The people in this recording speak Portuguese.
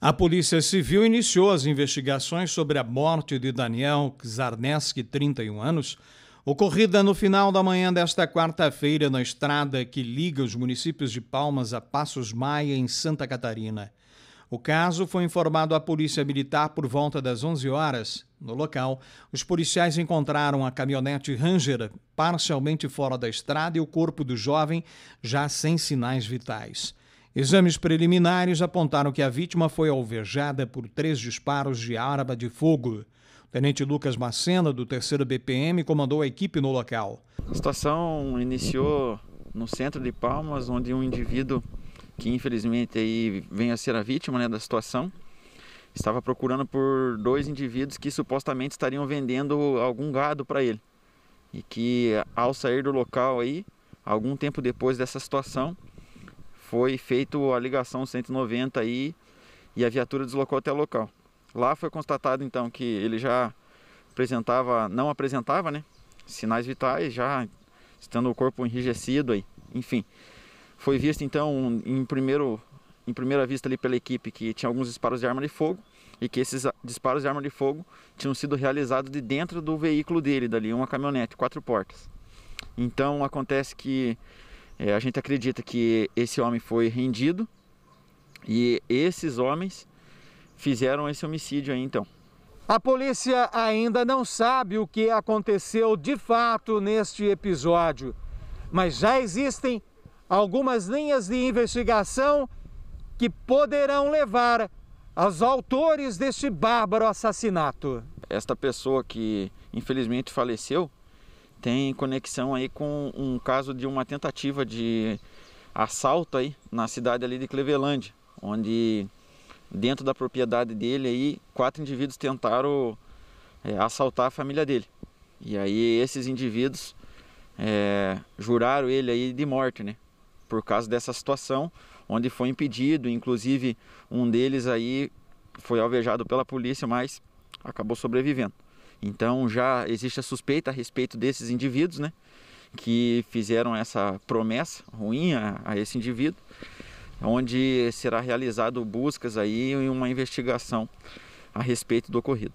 A Polícia Civil iniciou as investigações sobre a morte de Daniel Czarneski, 31 anos, ocorrida no final da manhã desta quarta-feira na estrada que liga os municípios de Palmas a Passos Maia, em Santa Catarina. O caso foi informado à Polícia Militar por volta das 11 horas. No local, os policiais encontraram a caminhonete Ranger parcialmente fora da estrada e o corpo do jovem já sem sinais vitais. Exames preliminares apontaram que a vítima foi alvejada por três disparos de arma de fogo. O tenente Lucas Macena, do 3 BPM, comandou a equipe no local. A situação iniciou no centro de Palmas, onde um indivíduo que infelizmente aí vem a ser a vítima né, da situação, estava procurando por dois indivíduos que supostamente estariam vendendo algum gado para ele. E que ao sair do local aí, algum tempo depois dessa situação, foi feito a ligação 190 aí e a viatura deslocou até o local. Lá foi constatado então que ele já apresentava, não apresentava, né, sinais vitais, já estando o corpo enrijecido aí, enfim. Foi visto então em primeiro em primeira vista ali pela equipe que tinha alguns disparos de arma de fogo e que esses disparos de arma de fogo tinham sido realizados de dentro do veículo dele, dali uma caminhonete, quatro portas. Então acontece que é, a gente acredita que esse homem foi rendido e esses homens fizeram esse homicídio aí então. A polícia ainda não sabe o que aconteceu de fato neste episódio, mas já existem algumas linhas de investigação que poderão levar aos autores deste bárbaro assassinato. Esta pessoa que infelizmente faleceu, tem conexão aí com um caso de uma tentativa de assalto aí na cidade ali de Cleveland, onde dentro da propriedade dele aí quatro indivíduos tentaram é, assaltar a família dele. E aí esses indivíduos é, juraram ele aí de morte, né? Por causa dessa situação, onde foi impedido, inclusive um deles aí foi alvejado pela polícia, mas acabou sobrevivendo. Então já existe a suspeita a respeito desses indivíduos, né? Que fizeram essa promessa ruim a, a esse indivíduo, onde será realizado buscas aí e uma investigação a respeito do ocorrido.